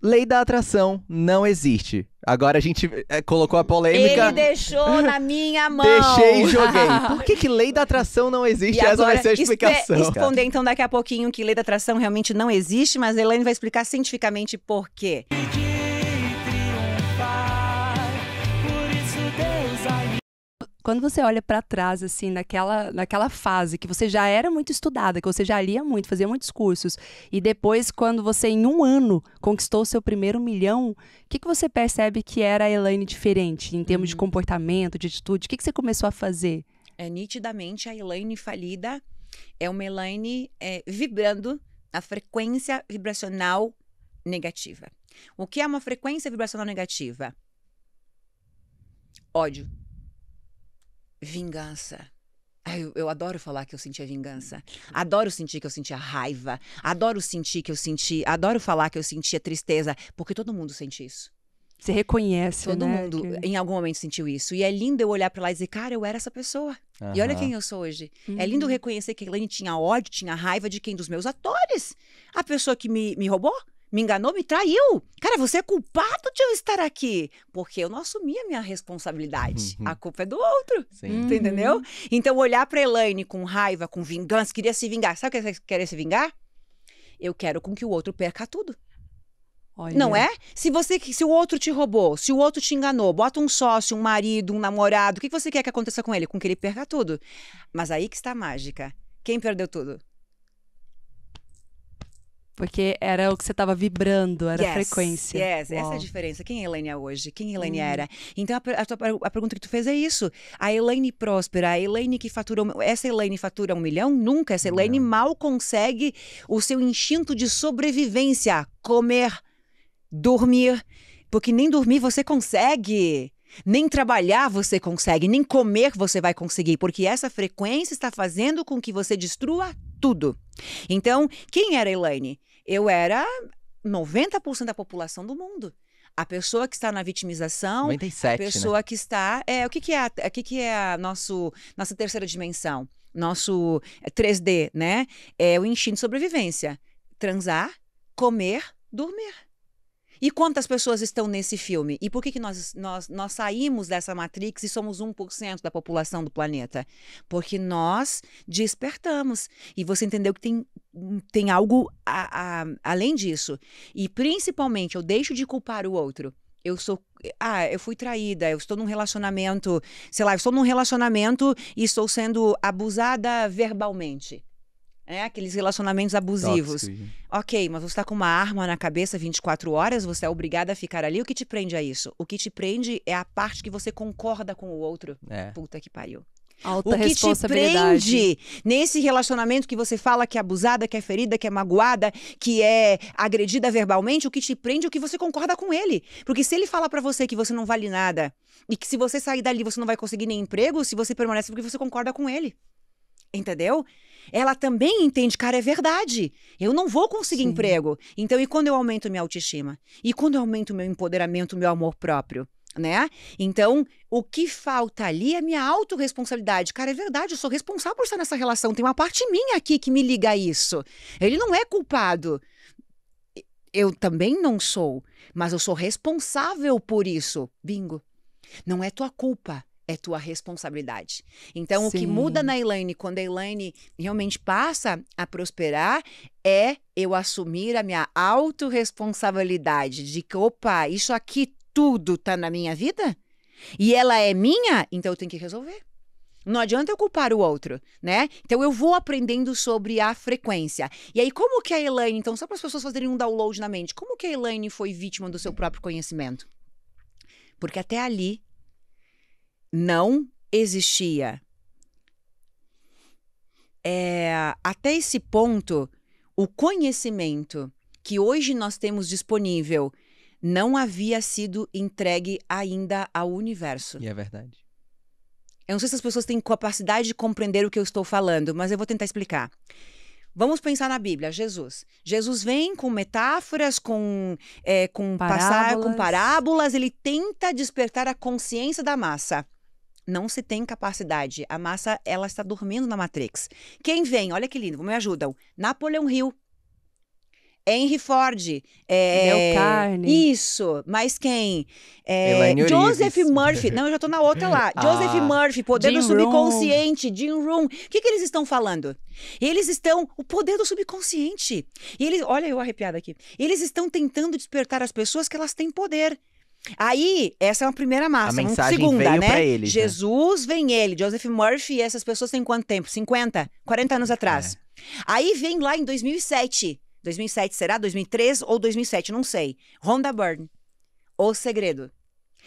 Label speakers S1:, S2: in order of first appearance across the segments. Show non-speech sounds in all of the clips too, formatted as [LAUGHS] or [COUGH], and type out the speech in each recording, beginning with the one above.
S1: Lei da atração não existe. Agora a gente eh, colocou a polêmica. Ele deixou na minha [LAUGHS] mão. Deixei e joguei. [LAUGHS] Por que, que lei da atração não existe? E Essa agora, vai ser a explicação. Responder então daqui a pouquinho que lei da atração realmente não existe, mas a Elaine vai explicar cientificamente por quê. quando você olha para trás, assim, naquela, naquela fase que você já era muito estudada, que você já lia muito, fazia muitos cursos, e depois, quando você, em um ano, conquistou o seu primeiro milhão, o que, que você percebe que era a Elaine diferente em termos uhum. de comportamento, de atitude? O que, que você começou a fazer? É, nitidamente, a Elaine falida é uma Elaine é, vibrando a frequência vibracional negativa. O que é uma frequência vibracional negativa? Ódio vingança. Ai, eu, eu, adoro falar que eu sentia vingança. Hum, adoro sentir que eu sentia raiva. Adoro sentir que eu senti. Adoro falar que eu sentia tristeza, porque todo mundo sente isso. Você reconhece, Todo né? mundo que... em algum momento sentiu isso. E é lindo eu olhar para lá e dizer, cara, eu era essa pessoa. Uhum. E olha quem eu sou hoje. Uhum. É lindo uhum. reconhecer que a Elaine tinha ódio, tinha raiva de quem? Dos meus atores. A pessoa que me, me roubou, me enganou, me traiu. Cara, você é culpado de eu estar aqui. Porque eu não assumi a minha responsabilidade. Uhum. A culpa é do outro. Sim. Uhum. entendeu? Então, olhar para Elaine com raiva, com vingança, queria se vingar. Sabe o que você queria se vingar? Eu quero com que o outro perca tudo. Olha. Não é? Se você, se o outro te roubou, se o outro te enganou, bota um sócio, um marido, um namorado, o que você quer que aconteça com ele? Com que ele perca tudo. Mas aí que está a mágica. Quem perdeu tudo? Porque era o que você estava vibrando, era yes, a frequência. Yes, Uau. essa é a diferença. Quem a Elaine é hoje? Quem a Elaine hum. era? Então, a, a, a, pergunta que tu fez é isso. A Elaine próspera, a Elaine que fatura... Essa Elaine fatura um milhão? Nunca. Essa Elaine Não. mal consegue o seu instinto de sobrevivência. Comer, dormir. Porque nem dormir você consegue. Nem trabalhar você consegue, nem comer você vai conseguir, porque essa frequência está fazendo com que você destrua tudo. Então, quem era Elaine? eu era 90% da população do mundo. A pessoa que está na vitimização, 97, a né? pessoa né? que está, é, o que que é, que que é a nosso nossa terceira dimensão, nosso 3D, é, né? É o instinto de sobrevivência, transar, comer, dormir. E quantas pessoas estão nesse filme? E por que, que nós, nós, nós saímos dessa Matrix e somos 1% da população do planeta? Porque nós despertamos. E você entendeu que tem, tem algo a, a, além disso. E principalmente, eu deixo de culpar o outro. Eu sou. Ah, eu fui traída, eu estou num relacionamento. Sei lá, eu estou num relacionamento e estou sendo abusada verbalmente. É, aqueles relacionamentos abusivos. Tóxico. Né? Ok, mas você está com uma arma na cabeça 24 horas, você é obrigada a ficar ali. O que te prende a é isso? O que te prende é a parte que você concorda com o outro. É. Puta que pariu. Alta o que te prende nesse relacionamento que você fala que é abusada, que é ferida, que é magoada, que é agredida verbalmente, o que te prende é o que você concorda com ele. Porque se ele fala para você que você não vale nada e que se você sair dali você não vai conseguir nem emprego, se você permanece porque você concorda com ele. Entendeu? Ela também entende, cara, é verdade. Eu não vou conseguir Sim. emprego. Então, e quando eu aumento minha autoestima? E quando eu aumento meu empoderamento, meu amor próprio? Né? Então, o que falta ali é minha autorresponsabilidade. Cara, é verdade, eu sou responsável por estar nessa relação. Tem uma parte minha aqui que me liga a isso. Ele não é culpado. Eu também não sou, mas eu sou responsável por isso. Bingo. Não é tua culpa, é tua responsabilidade. Então, Sim. o que muda na Elaine quando a Elaine realmente passa a prosperar é eu assumir a minha autorresponsabilidade de que, opa, isso aqui tudo tá na minha vida? E ela é minha, então eu tenho que resolver. Não adianta eu culpar o outro, né? Então eu vou aprendendo sobre a frequência. E aí, como que a Elaine, então, só para as pessoas fazerem um download na mente, como que a Elaine foi vítima do seu próprio conhecimento? Porque até ali não existia. É, até esse ponto, o conhecimento que hoje nós temos disponível não havia sido entregue ainda ao universo. E é verdade. Eu não sei se as pessoas têm capacidade de compreender o que eu estou falando, mas eu vou tentar explicar. Vamos pensar na Bíblia, Jesus. Jesus vem com metáforas, com, é, com parábolas. passar, com parábolas, ele tenta despertar a consciência da massa não se tem capacidade. A massa, ela está dormindo na Matrix. Quem vem? Olha que lindo, me ajudam. Napoleão Hill. Henry Ford. É, Carne. Isso. Mas quem? É, Joseph Murphy. Não, eu já tô na outra lá. [LAUGHS] Ah, Joseph Murphy, poder Jim do subconsciente. Room. Jim Room. O que, que eles estão falando? Eles estão. O poder do subconsciente. E eles, olha eu arrepiada aqui. Eles estão tentando despertar as pessoas que elas têm poder. Aí, essa é uma primeira massa. É a mensagem uma segunda, veio né? pra né? Jesus né? vem ele, Joseph Murphy, e essas pessoas têm quanto tempo? 50? 40 anos é. atrás. É. Aí vem lá em 2007. 2007 será? 2003 ou 2007, não sei. Rhonda Byrne. O Segredo.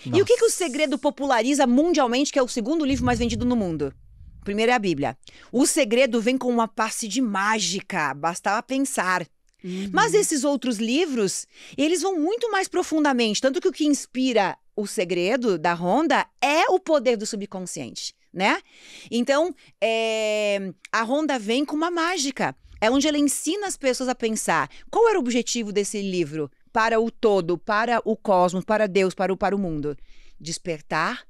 S1: Nossa. E o que, que o Segredo populariza mundialmente, que é o segundo livro mais vendido no mundo? Primeiro é a Bíblia. O Segredo vem com uma passe de mágica. Bastava pensar. Uhum. Mas esses outros livros, eles vão muito mais profundamente. Tanto que o que inspira o segredo da Ronda é o poder do subconsciente, né? Então, é... a Ronda vem com uma mágica. É onde ela ensina as pessoas a pensar. Qual era o objetivo desse livro? Para o todo, para o cosmos, para Deus, para o, para o mundo. Despertar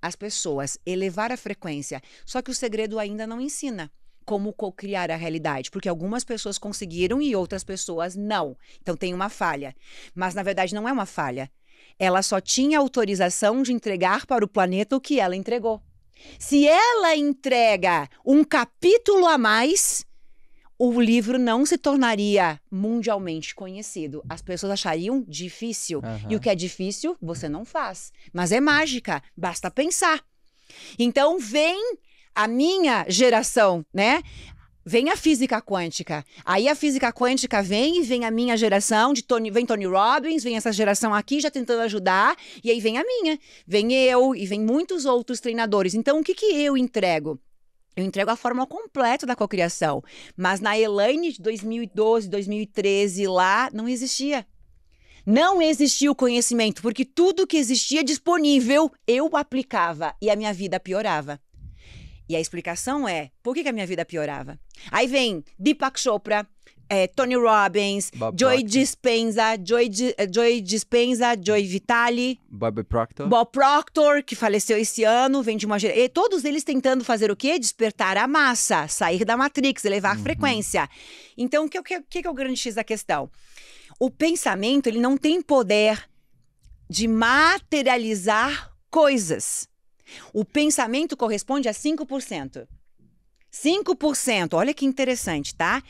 S1: as pessoas, elevar a frequência. Só que o segredo ainda não ensina como co-criar a realidade, porque algumas pessoas conseguiram e outras pessoas não. Então tem uma falha. Mas na verdade não é uma falha. Ela só tinha autorização de entregar para o planeta o que ela entregou. Se ela entrega um capítulo a mais, o livro não se tornaria mundialmente conhecido. As pessoas achariam difícil. Uhum. E o que é difícil, você não faz. Mas é mágica, basta pensar. Então, vem a minha geração, né? Vem a física quântica. Aí a física quântica vem e vem a minha geração, de Tony, vem Tony Robbins, vem essa geração aqui já tentando ajudar, e aí vem a minha, vem eu e vem muitos outros treinadores. Então, o que, que eu entrego? Eu entrego a fórmula completa da cocriação, mas na Elaine de 2012, 2013 lá não existia. Não existia o conhecimento, porque tudo que existia disponível eu aplicava e a minha vida piorava. E a explicação é: por que, que a minha vida piorava? Aí vem Deepak Chopra, é, Tony Robbins, Bob Joy Proctor. Dispenza, Joy, eh, Joy Dispenza, Joy Vitale, Bob Proctor. Bob Proctor, que faleceu esse ano, vem de uma geração. Todos eles tentando fazer o quê? Despertar a massa, sair da Matrix, elevar uhum. a frequência. Então, o que, que, que é o grande X da questão? O pensamento ele não tem poder de materializar coisas. O pensamento corresponde a 5%. 5%, olha que interessante, tá?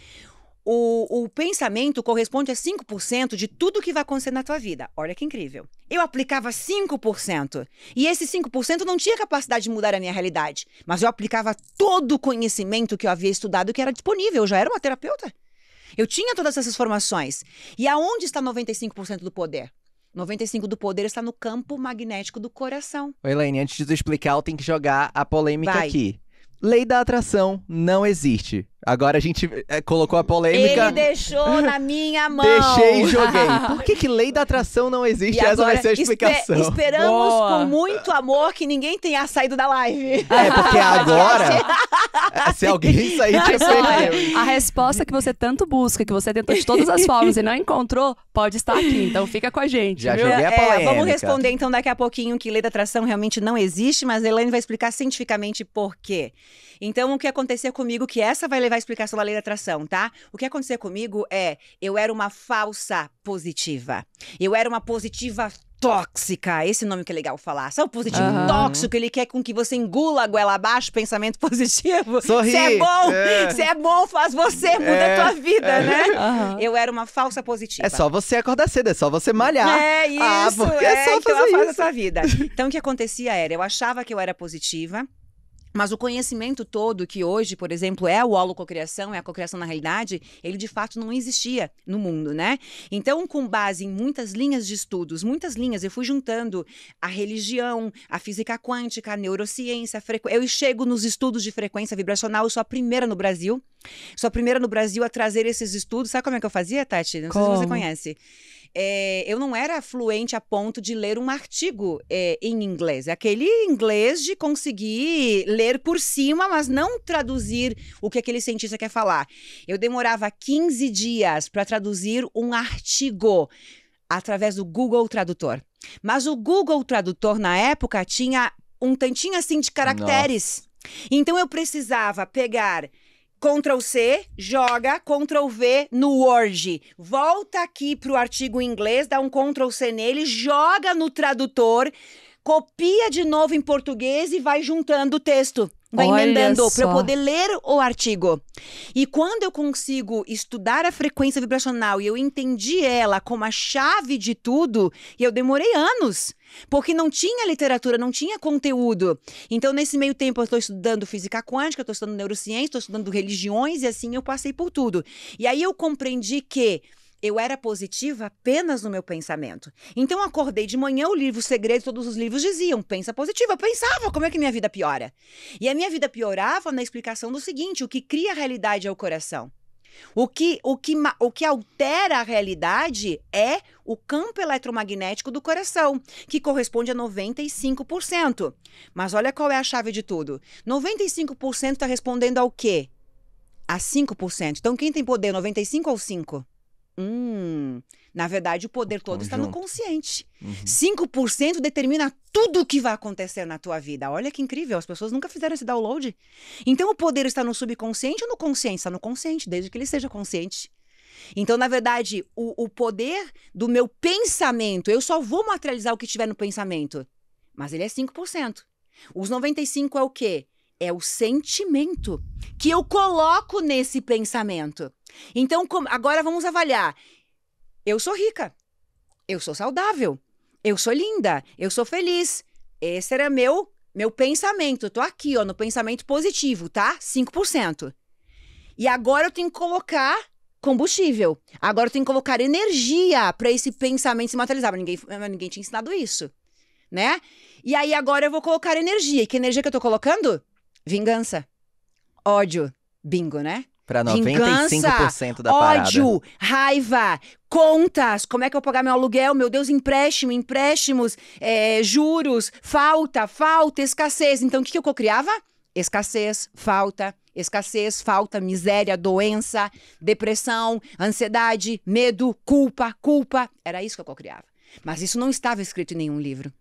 S1: O, o, pensamento corresponde a 5% de tudo que vai acontecer na tua vida. Olha que incrível. Eu aplicava 5%. E esse 5% não tinha capacidade de mudar a minha realidade. Mas eu aplicava todo o conhecimento que eu havia estudado que era disponível. Eu já era uma terapeuta. Eu tinha todas essas formações. E aonde está 95% do poder? 95 do poder está no campo magnético do coração. Elaine, antes de tu explicar, eu tenho que jogar a polêmica Vai. aqui. Lei da atração não existe. Agora a gente é, colocou a polêmica. Ele deixou na minha [LAUGHS] mão. Deixei e joguei. [LAUGHS] Por que, que lei da atração não existe? E Essa agora, vai ser a explicação. Esper esperamos Boa. com muito amor que ninguém tenha saído da live. É, porque [LAUGHS] agora. É, se alguém sair, tinha perdido. A resposta que você tanto busca, que você tentou de todas as formas e não encontrou, pode estar aqui. Então fica com a gente. Já viu? joguei a polêmica. É, vamos responder então daqui a pouquinho que lei da atração realmente não existe, mas a Elaine vai explicar cientificamente por quê. Então, o que aconteceu comigo, que essa vai levar vai explicar sobre lei da atração, tá? O que aconteceu comigo é eu era uma falsa positiva. Eu era uma positiva tóxica. Esse nome que é legal falar. Só o positivo uhum. tóxico? Ele quer com que você engula a goela abaixo, pensamento [LAUGHS] positivo. Sorri. Se é bom, é. se é bom, faz você, muda é. a tua vida, é. né? Uhum. Eu era uma falsa positiva. É só você acordar cedo, é só você malhar. É ah, isso, ah, é, é só é fazer que ela faz a sua vida. Então o que acontecia era, eu achava que eu era positiva, mas o conhecimento todo que hoje, por exemplo, é o holococriação, é a cocriação na realidade, ele de fato não existia no mundo, né? Então, com base em muitas linhas de estudos, muitas linhas, eu fui juntando a religião, a física quântica, a neurociência, a frequ... eu chego nos estudos de frequência vibracional, eu sou a primeira no Brasil, sou a primeira no Brasil a trazer esses estudos. Sabe como é que eu fazia, Tati? Não como? sei se você conhece é, eu não era fluente a ponto de ler um artigo é, em inglês. É aquele inglês de conseguir ler por cima, mas não traduzir o que aquele cientista quer falar. Eu demorava 15 dias para traduzir um artigo através do Google Tradutor. Mas o Google Tradutor, na época, tinha um tantinho assim de caracteres. Nossa. Então eu precisava pegar Ctrl C, joga, Ctrl V no Word. Volta aqui para o artigo em inglês, dá um Ctrl C nele, joga no tradutor, copia de novo em português e vai juntando o texto vai Olha emendando para eu poder ler o artigo. E quando eu consigo estudar a frequência vibracional e eu entendi ela como a chave de tudo, eu demorei anos. Porque não tinha literatura, não tinha conteúdo. Então, nesse meio tempo, eu estou estudando física quântica, estou estudando neurociência, estou estudando religiões e assim eu passei por tudo. E aí eu compreendi que eu era positiva apenas no meu pensamento. Então acordei de manhã, o livro Segredo, todos os livros diziam, pensa positiva. Eu pensava, como é que minha vida piora? E a minha vida piorava na explicação do seguinte: o que cria a realidade é o coração. O que, o, que, o que altera a realidade é o campo eletromagnético do coração, que corresponde a 95%. Mas olha qual é a chave de tudo: 95% está respondendo ao quê? A 5%. Então, quem tem poder, 95 ou 5? Hum, na verdade, o poder todo Conjunto. está no consciente. Uhum. 5% determina tudo o que vai acontecer na tua vida. Olha que incrível, as pessoas nunca fizeram esse download. Então, o poder está no subconsciente ou no consciente? Está no consciente, desde que ele seja consciente. Então, na verdade, o, o poder do meu pensamento, eu só vou materializar o que tiver no pensamento. Mas ele é 5%. Os 95% é o quê? é o sentimento que eu coloco nesse pensamento. Então, agora vamos avaliar. Eu sou rica. Eu sou saudável. Eu sou linda. Eu sou feliz. Esse era meu meu pensamento. Eu tô aqui, ó, no pensamento positivo, tá? 5%. E agora eu tenho que colocar combustível. Agora eu tenho que colocar energia para esse pensamento se materializar. Mas ninguém, ninguém tinha ensinado isso, né? E aí agora eu vou colocar energia. E que energia que eu tô colocando? Vingança. Ódio. Bingo, né? Pra 95% Vingança, da parada. Ódio, raiva, contas. Como é que eu vou pagar meu aluguel? Meu Deus, empréstimo, empréstimos, é, juros, falta, falta, escassez. Então, o que, que eu criava? Escassez, falta, escassez, falta, miséria, doença, depressão, ansiedade, medo, culpa, culpa. Era isso que eu criava. Mas isso não estava escrito em nenhum livro.